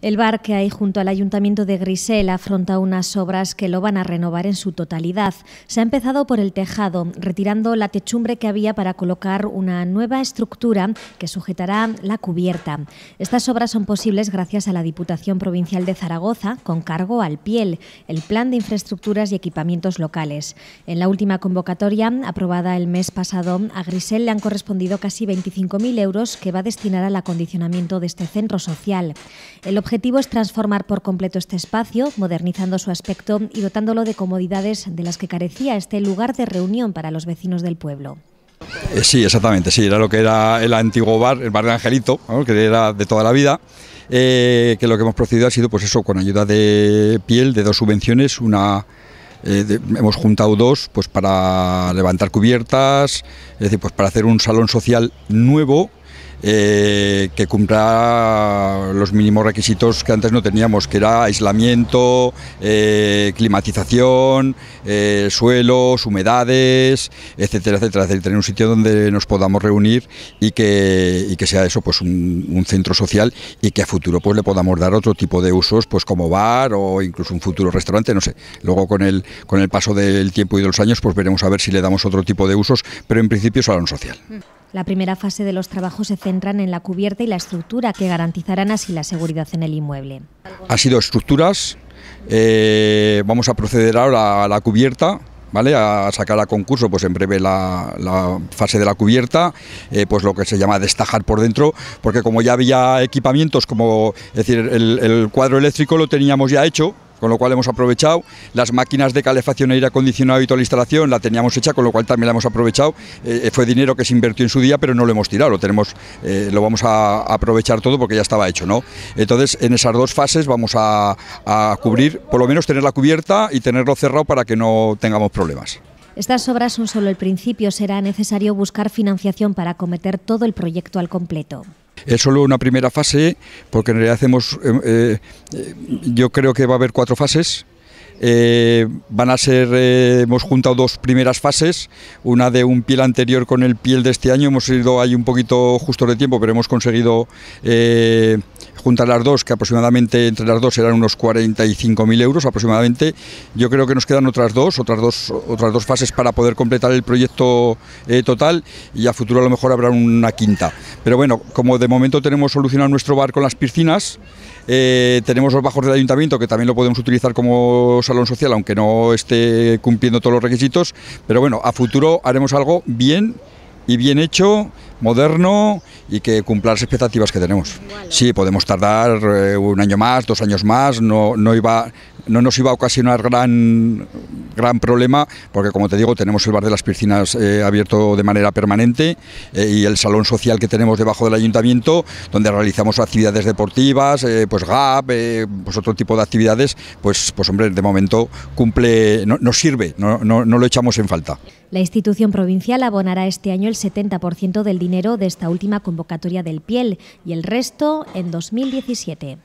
El bar que hay junto al ayuntamiento de Grisel afronta unas obras que lo van a renovar en su totalidad. Se ha empezado por el tejado, retirando la techumbre que había para colocar una nueva estructura que sujetará la cubierta. Estas obras son posibles gracias a la Diputación Provincial de Zaragoza, con cargo al PIEL, el Plan de Infraestructuras y Equipamientos Locales. En la última convocatoria, aprobada el mes pasado, a Grisel le han correspondido casi 25.000 euros que va a destinar al acondicionamiento de este centro social objetivo es transformar por completo este espacio, modernizando su aspecto y dotándolo de comodidades de las que carecía este lugar de reunión para los vecinos del pueblo. Eh, sí, exactamente, sí, era lo que era el antiguo bar, el bar de Angelito, que era de toda la vida, eh, que lo que hemos procedido ha sido pues eso, con ayuda de piel, de dos subvenciones, una eh, hemos juntado dos pues para levantar cubiertas, es decir, pues para hacer un salón social nuevo eh, que cumpla los mínimos requisitos que antes no teníamos, que era aislamiento, eh, climatización, eh, suelos, humedades, etcétera, etcétera. etcétera, tener un sitio donde nos podamos reunir y que, y que sea eso, pues un, centro social y que a futuro pues le podamos dar otro tipo de usos, pues como bar o incluso un futuro restaurante, no sé. Luego con el, con el paso del tiempo y de los años, pues veremos a ver si le damos otro tipo de usos, pero en principio es salón social. Mm. La primera fase de los trabajos se centran en la cubierta y la estructura que garantizarán así la seguridad en el inmueble. Ha sido estructuras, eh, vamos a proceder ahora a la cubierta, ¿Vale? a sacar a concurso pues en breve la, fase de la cubierta, eh, pues lo que se llama destajar por dentro, porque como ya había equipamientos, como decir, el cuadro eléctrico lo teníamos ya hecho, con lo cual hemos aprovechado. Las máquinas de calefacción, e aire acondicionado y toda la instalación la teníamos hecha, con lo cual también la hemos aprovechado. Eh, eh, fue dinero que se invirtió en su día, pero no lo hemos tirado, lo tenemos, eh, lo vamos a aprovechar todo porque ya estaba hecho, ¿no? Entonces, en esas dos fases vamos a, a cubrir, por lo menos tener la cubierta y tenerlo cerrado para que no tengamos problemas. Estas obras son solo el principio, será necesario buscar financiación para acometer todo el proyecto al completo. Es solo una primera fase, porque en realidad hacemos, eh, eh, yo creo que va a haber cuatro fases. Eh, van a ser, hemos juntado dos primeras fases, una de un piel anterior con el piel de este año, hemos ido ahí un poquito justo de tiempo, pero hemos conseguido juntar las dos, que aproximadamente entre las dos serán unos 45.000 euros aproximadamente, yo creo que nos quedan otras dos, otras dos, otras dos fases para poder completar el proyecto eh, total y a futuro a lo mejor habrá una quinta. Pero bueno, como de momento tenemos solucionado nuestro bar con las piscinas, eh, tenemos los bajos del ayuntamiento que también lo podemos utilizar como salón social, aunque no esté cumpliendo todos los requisitos. Pero bueno, a futuro haremos algo bien y bien hecho, moderno y que cumpla las expectativas que tenemos. ¿eh? Sí, podemos tardar eh, un año más, dos años más, no, no, iba, no nos iba a ocasionar gran gran problema, porque como te digo, tenemos el bar de las piscinas eh, abierto de manera permanente eh, y el salón social que tenemos debajo del ayuntamiento, donde realizamos actividades deportivas, eh, pues GAP, pues otro tipo de actividades, pues, pues hombre, de momento cumple, nos sirve, no, no, no lo echamos en falta. La institución provincial abonará este año el 70% del dinero de esta última convocatoria del PIEL y el resto en 2017.